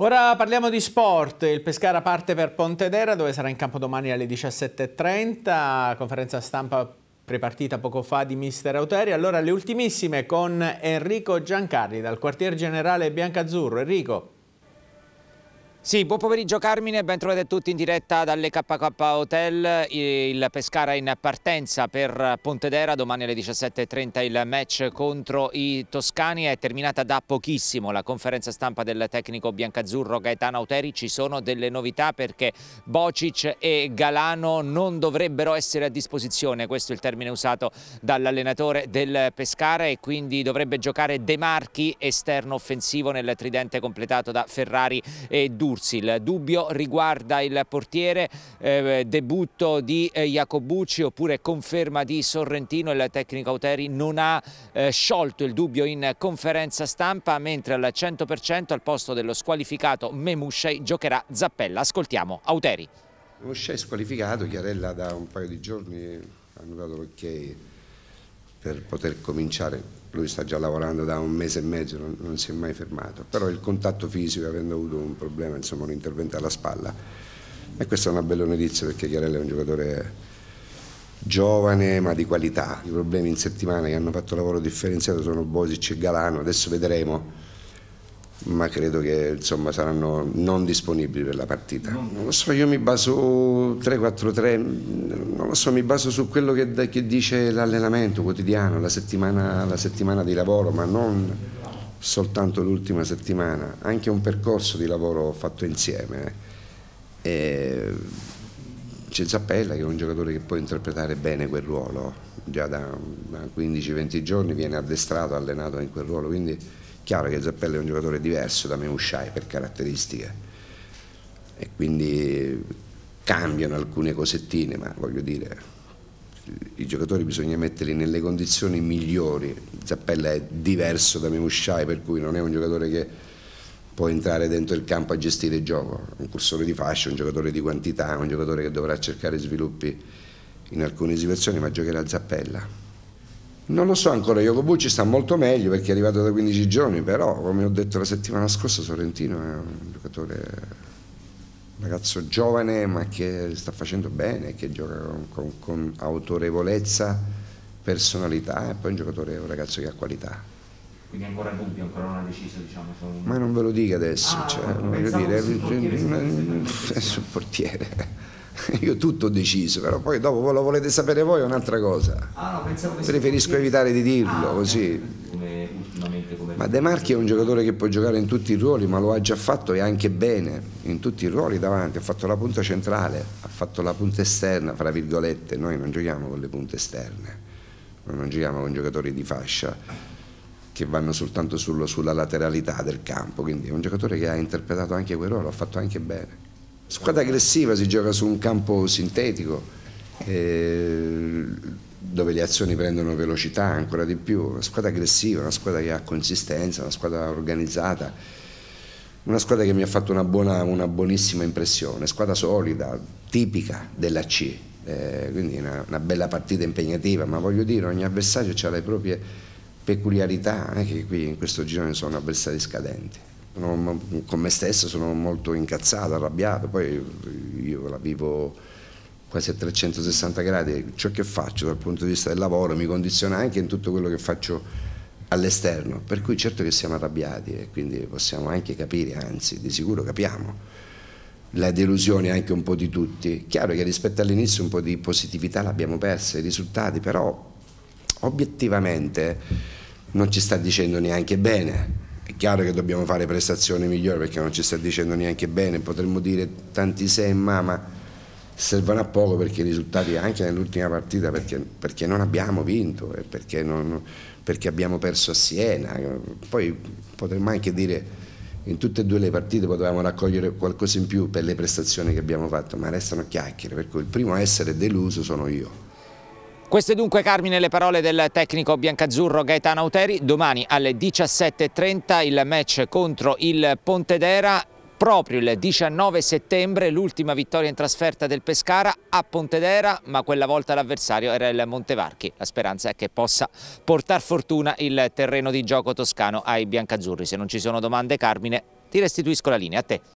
Ora parliamo di sport, il Pescara parte per Pontedera dove sarà in campo domani alle 17.30, conferenza stampa prepartita poco fa di mister Auteri, allora le ultimissime con Enrico Giancarli dal quartier generale Biancazzurro. Enrico. Sì, buon pomeriggio Carmine, ben trovati a tutti in diretta dalle KK Hotel, il Pescara in partenza per Pontedera, domani alle 17.30 il match contro i Toscani, è terminata da pochissimo la conferenza stampa del tecnico biancazzurro Gaetano Auteri, ci sono delle novità perché Bocic e Galano non dovrebbero essere a disposizione, questo è il termine usato dall'allenatore del Pescara e quindi dovrebbe giocare De Marchi, esterno offensivo nel tridente completato da Ferrari e Duro. Cursi. Il dubbio riguarda il portiere, eh, debutto di eh, Jacobucci oppure conferma di Sorrentino. Il tecnico Auteri non ha eh, sciolto il dubbio in conferenza stampa, mentre al 100% al posto dello squalificato Memuscei giocherà Zappella. Ascoltiamo Auteri. Memuscei squalificato, Chiarella da un paio di giorni ha notato che per poter cominciare, lui sta già lavorando da un mese e mezzo, non, non si è mai fermato, però il contatto fisico, avendo avuto un problema, insomma un intervento alla spalla, e questa è una bella notizia perché Chiarella è un giocatore giovane ma di qualità. I problemi in settimana che hanno fatto lavoro differenziato sono Bosic e Galano, adesso vedremo ma credo che insomma, saranno non disponibili per la partita. Non lo so, io mi baso 3-4-3, non lo so, mi baso su quello che, che dice l'allenamento quotidiano, la settimana, la settimana di lavoro, ma non soltanto l'ultima settimana, anche un percorso di lavoro fatto insieme. E c'è Zappella che è un giocatore che può interpretare bene quel ruolo, già da 15-20 giorni viene addestrato, allenato in quel ruolo, quindi Chiaro che Zappelli è un giocatore diverso da Meusciai per caratteristiche e quindi cambiano alcune cosettine, ma voglio dire, i giocatori bisogna metterli nelle condizioni migliori. Zappella è diverso da Memusciai, per cui non è un giocatore che può entrare dentro il campo a gestire il gioco, un cursore di fascia, un giocatore di quantità, un giocatore che dovrà cercare sviluppi in alcune situazioni, ma giocherà Zappella. Non lo so ancora, Iocobucci sta molto meglio perché è arrivato da 15 giorni, però come ho detto la settimana scorsa Sorrentino è un giocatore, un ragazzo giovane ma che sta facendo bene, che gioca con, con, con autorevolezza, personalità e poi è un giocatore, un ragazzo che ha qualità quindi ancora dubbio, ancora non ha deciso diciamo, un... Ma non ve lo dica adesso, ah, cioè, voglio dire, è un portiere. io tutto ho deciso, però poi dopo lo volete sapere voi è un'altra cosa. Ah, no, Preferisco che... evitare di dirlo ah, così. Come, Ma De Marchi è un giocatore che può giocare in tutti i ruoli, ma lo ha già fatto e anche bene, in tutti i ruoli davanti, ha fatto la punta centrale, ha fatto la punta esterna, fra virgolette, noi non giochiamo con le punte esterne, noi non giochiamo con giocatori di fascia che vanno soltanto sullo, sulla lateralità del campo, quindi è un giocatore che ha interpretato anche quel ruolo, ha fatto anche bene. Squadra aggressiva si gioca su un campo sintetico eh, dove le azioni prendono velocità ancora di più, una squadra aggressiva, una squadra che ha consistenza, una squadra organizzata, una squadra che mi ha fatto una, buona, una buonissima impressione, squadra solida, tipica della C, eh, quindi una, una, bella partita impegnativa, ma voglio dire ogni avversario ha le proprie peculiarità, anche eh, qui in questo girone sono avversari scadenti. Sono, con me stesso sono molto incazzato, arrabbiato, poi io la vivo quasi a 360 gradi, ciò che faccio dal punto di vista del lavoro mi condiziona anche in tutto quello che faccio all'esterno, per cui certo che siamo arrabbiati e quindi possiamo anche capire, anzi di sicuro capiamo la delusione anche un po' di tutti. Chiaro che rispetto all'inizio un po' di positività l'abbiamo persa, i risultati però obiettivamente non ci sta dicendo neanche bene Chiaro che dobbiamo fare prestazioni migliori perché non ci sta dicendo neanche bene, potremmo dire tanti se ma, ma servono a poco perché i risultati anche nell'ultima partita perché, perché, non abbiamo vinto e perché, non, perché abbiamo perso a Siena. Poi potremmo anche dire in tutte e due le partite potevamo raccogliere qualcosa in più per le prestazioni che abbiamo fatto, ma restano chiacchiere, per cui il primo a essere deluso sono io. Queste dunque Carmine le parole del tecnico biancazzurro Gaetano Auteri, domani alle 17.30 il match contro il Pontedera proprio il 19 settembre l'ultima vittoria in trasferta del Pescara a Pontedera, ma quella volta l'avversario era il Montevarchi. La speranza è che possa portare fortuna il terreno di gioco toscano ai biancazzurri. Se non ci sono domande Carmine, ti restituisco la linea a te.